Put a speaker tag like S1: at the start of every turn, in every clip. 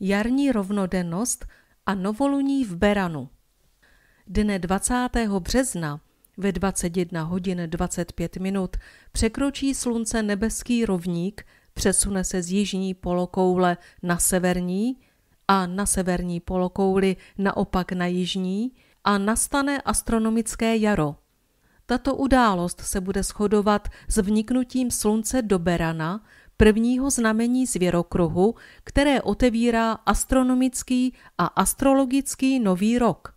S1: jarní rovnodennost a novoluní v Beranu. Dne 20. března ve 21 hodin 25 minut překročí slunce nebeský rovník, přesune se z jižní polokoule na severní a na severní polokouli naopak na jižní a nastane astronomické jaro. Tato událost se bude shodovat s vniknutím slunce do Berana, prvního znamení z věrokruhu, které otevírá astronomický a astrologický nový rok.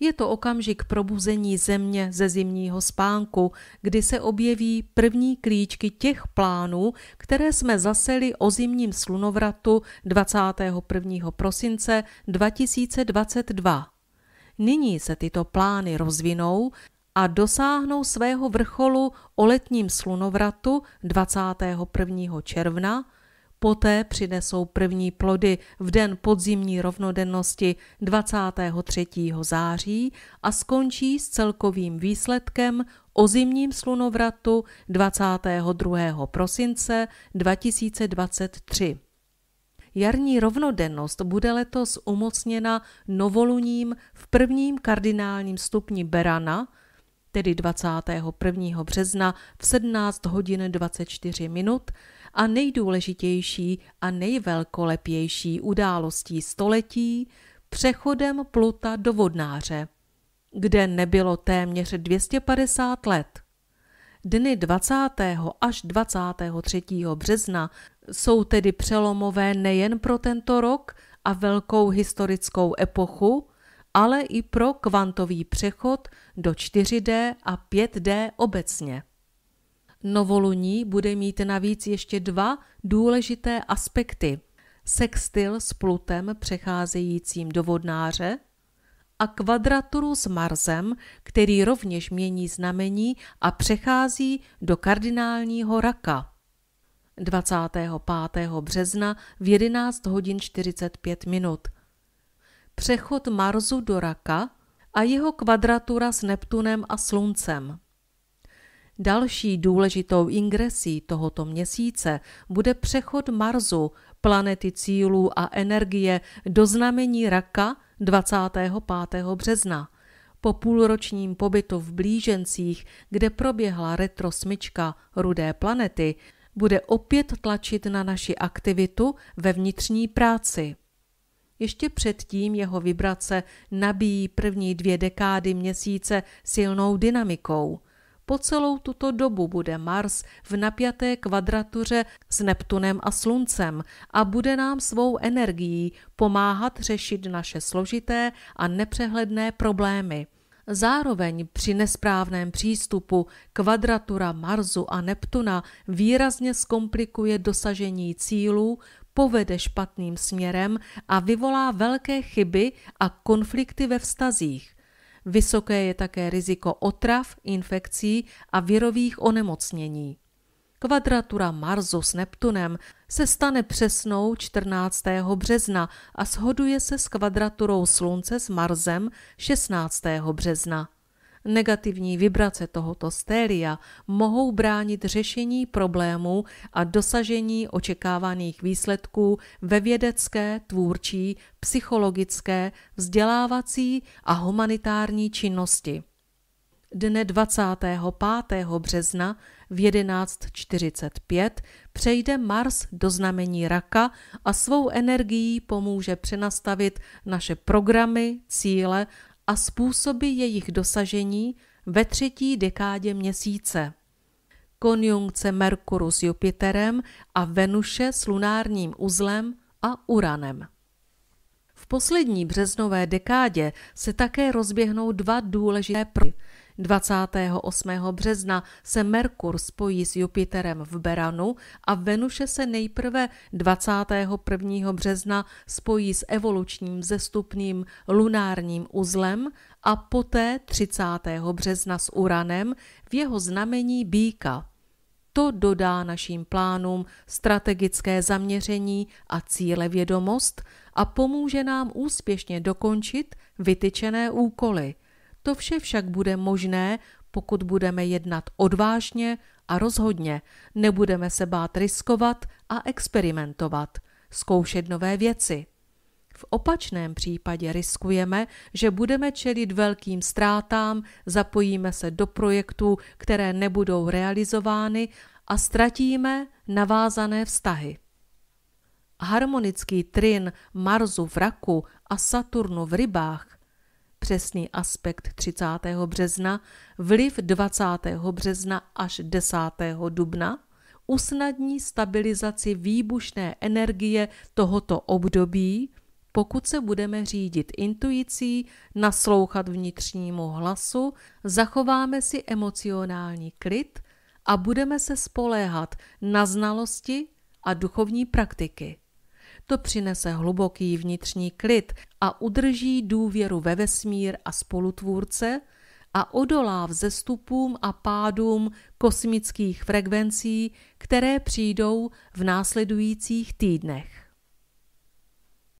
S1: Je to okamžik probuzení země ze zimního spánku, kdy se objeví první klíčky těch plánů, které jsme zaseli o zimním slunovratu 21. prosince 2022. Nyní se tyto plány rozvinou a dosáhnou svého vrcholu o letním slunovratu 21. června, poté přinesou první plody v den podzimní rovnodennosti 23. září a skončí s celkovým výsledkem o zimním slunovratu 22. prosince 2023. Jarní rovnodennost bude letos umocněna novoluním v prvním kardinálním stupni Berana – tedy 21. března v 17 hodin 24 minut a nejdůležitější a nejvelkolepější událostí století přechodem pluta do vodnáře, kde nebylo téměř 250 let. Dny 20. až 23. března jsou tedy přelomové nejen pro tento rok a velkou historickou epochu, ale i pro kvantový přechod do 4D a 5D obecně. Novoluní bude mít navíc ještě dva důležité aspekty. Sextil s Plutem přecházejícím do vodnáře a kvadraturu s Marsem, který rovněž mění znamení a přechází do kardinálního raka. 25. března v 11 hodin 45 minut – přechod Marsu do Raka a jeho kvadratura s Neptunem a Sluncem. Další důležitou ingresí tohoto měsíce bude přechod Marsu, planety cílů a energie, do znamení Raka 25. března. Po půlročním pobytu v Blížencích, kde proběhla retrosmyčka rudé planety, bude opět tlačit na naši aktivitu ve vnitřní práci. Ještě předtím jeho vibrace nabíjí první dvě dekády měsíce silnou dynamikou. Po celou tuto dobu bude Mars v napjaté kvadratuře s Neptunem a Sluncem a bude nám svou energií pomáhat řešit naše složité a nepřehledné problémy. Zároveň při nesprávném přístupu kvadratura Marsu a Neptuna výrazně zkomplikuje dosažení cílů, povede špatným směrem a vyvolá velké chyby a konflikty ve vztazích. Vysoké je také riziko otrav, infekcí a virových onemocnění. Kvadratura Marsu s Neptunem se stane přesnou 14. března a shoduje se s kvadraturou Slunce s Marsem 16. března. Negativní vibrace tohoto stélia mohou bránit řešení problémů a dosažení očekávaných výsledků ve vědecké, tvůrčí, psychologické, vzdělávací a humanitární činnosti. Dne 25. března v 11.45 přejde Mars do znamení raka a svou energií pomůže přenastavit naše programy, cíle a způsoby jejich dosažení ve třetí dekádě měsíce. Konjunkce Merkuru s Jupiterem a Venuše s lunárním uzlem a Uranem. V poslední březnové dekádě se také rozběhnou dva důležité prvky – 28. března se Merkur spojí s Jupiterem v Beranu a Venuše se nejprve 21. března spojí s evolučním zestupným lunárním uzlem a poté 30. března s Uranem v jeho znamení Bíka. To dodá našim plánům strategické zaměření a cíle vědomost a pomůže nám úspěšně dokončit vytyčené úkoly – to vše však bude možné, pokud budeme jednat odvážně a rozhodně, nebudeme se bát riskovat a experimentovat, zkoušet nové věci. V opačném případě riskujeme, že budeme čelit velkým ztrátám, zapojíme se do projektů, které nebudou realizovány a ztratíme navázané vztahy. Harmonický trin Marsu v raku a Saturnu v rybách přesný aspekt 30. března, vliv 20. března až 10. dubna, usnadní stabilizaci výbušné energie tohoto období, pokud se budeme řídit intuicí, naslouchat vnitřnímu hlasu, zachováme si emocionální klid a budeme se spoléhat na znalosti a duchovní praktiky to přinese hluboký vnitřní klid a udrží důvěru ve vesmír a spolutvůrce a odolá vzestupům a pádům kosmických frekvencí, které přijdou v následujících týdnech.